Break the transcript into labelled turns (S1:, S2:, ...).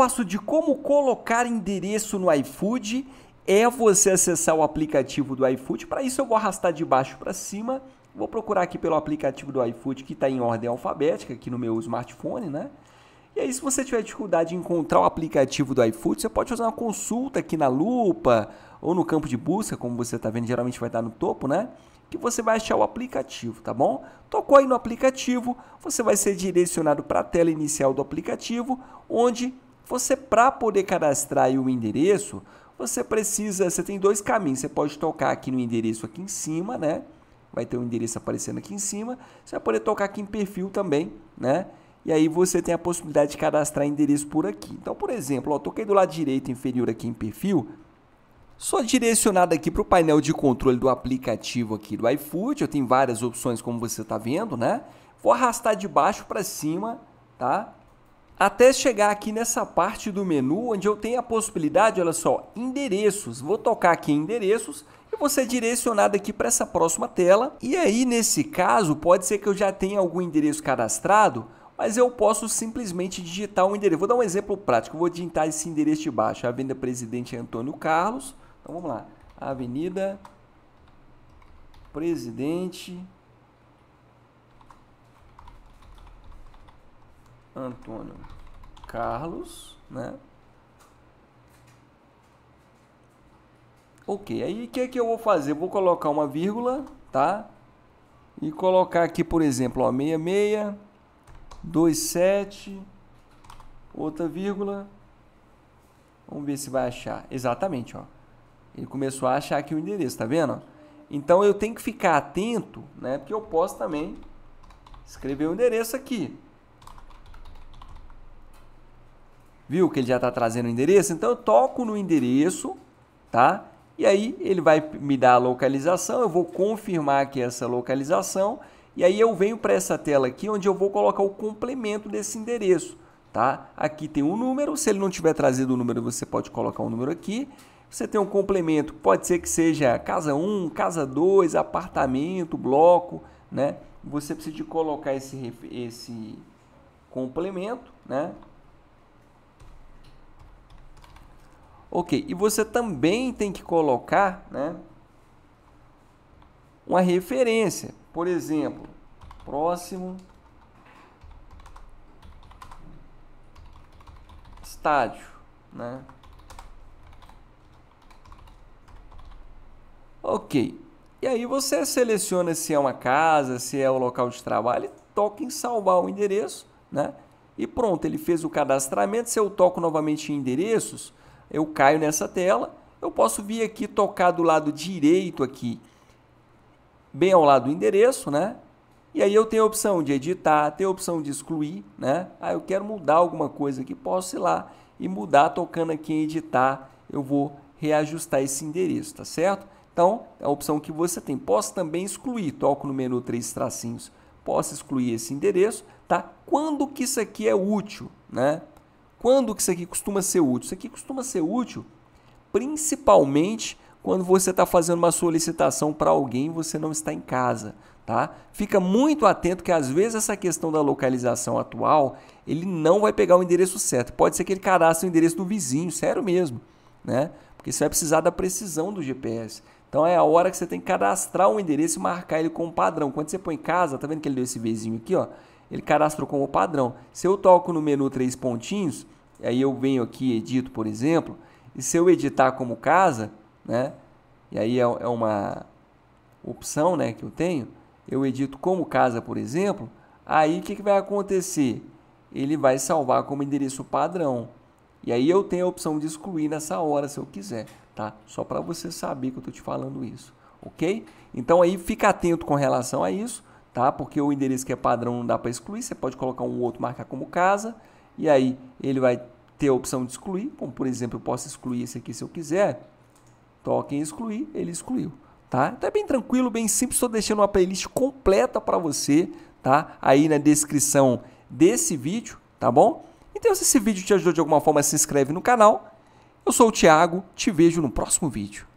S1: passo de como colocar endereço no iFood é você acessar o aplicativo do iFood. Para isso, eu vou arrastar de baixo para cima. Vou procurar aqui pelo aplicativo do iFood que está em ordem alfabética aqui no meu smartphone, né? E aí, se você tiver dificuldade em encontrar o aplicativo do iFood, você pode fazer uma consulta aqui na lupa ou no campo de busca, como você está vendo, geralmente vai estar no topo, né? Que você vai achar o aplicativo, tá bom? Tocou aí no aplicativo, você vai ser direcionado para a tela inicial do aplicativo, onde você, para poder cadastrar o endereço, você precisa, você tem dois caminhos. Você pode tocar aqui no endereço aqui em cima, né? Vai ter o um endereço aparecendo aqui em cima. Você vai poder tocar aqui em perfil também, né? E aí você tem a possibilidade de cadastrar endereço por aqui. Então, por exemplo, ó, toquei do lado direito inferior aqui em perfil. Sou direcionado aqui para o painel de controle do aplicativo aqui do iFood. Eu tenho várias opções, como você está vendo, né? Vou arrastar de baixo para cima, tá? até chegar aqui nessa parte do menu onde eu tenho a possibilidade, olha só, endereços. Vou tocar aqui em endereços e vou ser direcionado aqui para essa próxima tela. E aí, nesse caso, pode ser que eu já tenha algum endereço cadastrado, mas eu posso simplesmente digitar um endereço. Vou dar um exemplo prático, vou digitar esse endereço de baixo, Avenida Presidente Antônio Carlos. Então vamos lá, Avenida Presidente Antônio Carlos, né? Ok, aí o que é que eu vou fazer? Vou colocar uma vírgula, tá? E colocar aqui, por exemplo, ó, 66, 27, outra vírgula. Vamos ver se vai achar. Exatamente, ó. Ele começou a achar aqui o endereço, tá vendo? Então eu tenho que ficar atento, né? Porque eu posso também escrever o endereço aqui. viu que ele já está trazendo o endereço, então eu toco no endereço, tá? E aí ele vai me dar a localização, eu vou confirmar aqui essa localização, e aí eu venho para essa tela aqui onde eu vou colocar o complemento desse endereço, tá? Aqui tem um número, se ele não tiver trazido o um número, você pode colocar um número aqui. Você tem um complemento, pode ser que seja casa 1, casa 2, apartamento, bloco, né? Você precisa de colocar esse, esse complemento, né? Ok, e você também tem que colocar né, uma referência. Por exemplo, próximo estádio. Né? Ok, e aí você seleciona se é uma casa, se é o um local de trabalho, toca em salvar o endereço, né? E pronto, ele fez o cadastramento. Se eu toco novamente em endereços, eu caio nessa tela, eu posso vir aqui tocar do lado direito aqui, bem ao lado do endereço, né? E aí eu tenho a opção de editar, tenho a opção de excluir, né? Ah, eu quero mudar alguma coisa aqui, posso ir lá e mudar tocando aqui em editar, eu vou reajustar esse endereço, tá certo? Então, é a opção que você tem. Posso também excluir, toco no menu três tracinhos, posso excluir esse endereço, tá? Quando que isso aqui é útil, né? Quando que isso aqui costuma ser útil? Isso aqui costuma ser útil principalmente quando você está fazendo uma solicitação para alguém e você não está em casa. Tá? Fica muito atento que às vezes essa questão da localização atual, ele não vai pegar o endereço certo. Pode ser que ele cadastre o endereço do vizinho, sério mesmo, né? Porque você vai precisar da precisão do GPS. Então é a hora que você tem que cadastrar um endereço e marcar ele como padrão. Quando você põe em casa, tá vendo que ele deu esse vizinho aqui, ó? Ele cadastrou como padrão. Se eu toco no menu três pontinhos, aí eu venho aqui edito, por exemplo, e se eu editar como casa, né? E aí é, é uma opção, né, que eu tenho. Eu edito como casa, por exemplo. Aí o que, que vai acontecer? Ele vai salvar como endereço padrão. E aí eu tenho a opção de excluir nessa hora, se eu quiser tá? Só para você saber que eu estou te falando isso, ok? Então aí fica atento com relação a isso, tá? Porque o endereço que é padrão não dá para excluir, você pode colocar um outro, marcar como casa, e aí ele vai ter a opção de excluir, como por exemplo eu posso excluir esse aqui se eu quiser, toque em excluir, ele excluiu, tá? Então é bem tranquilo, bem simples, estou deixando uma playlist completa para você, tá? Aí na descrição desse vídeo, tá bom? Então se esse vídeo te ajudou de alguma forma, se inscreve no canal, eu sou o Thiago, te vejo no próximo vídeo.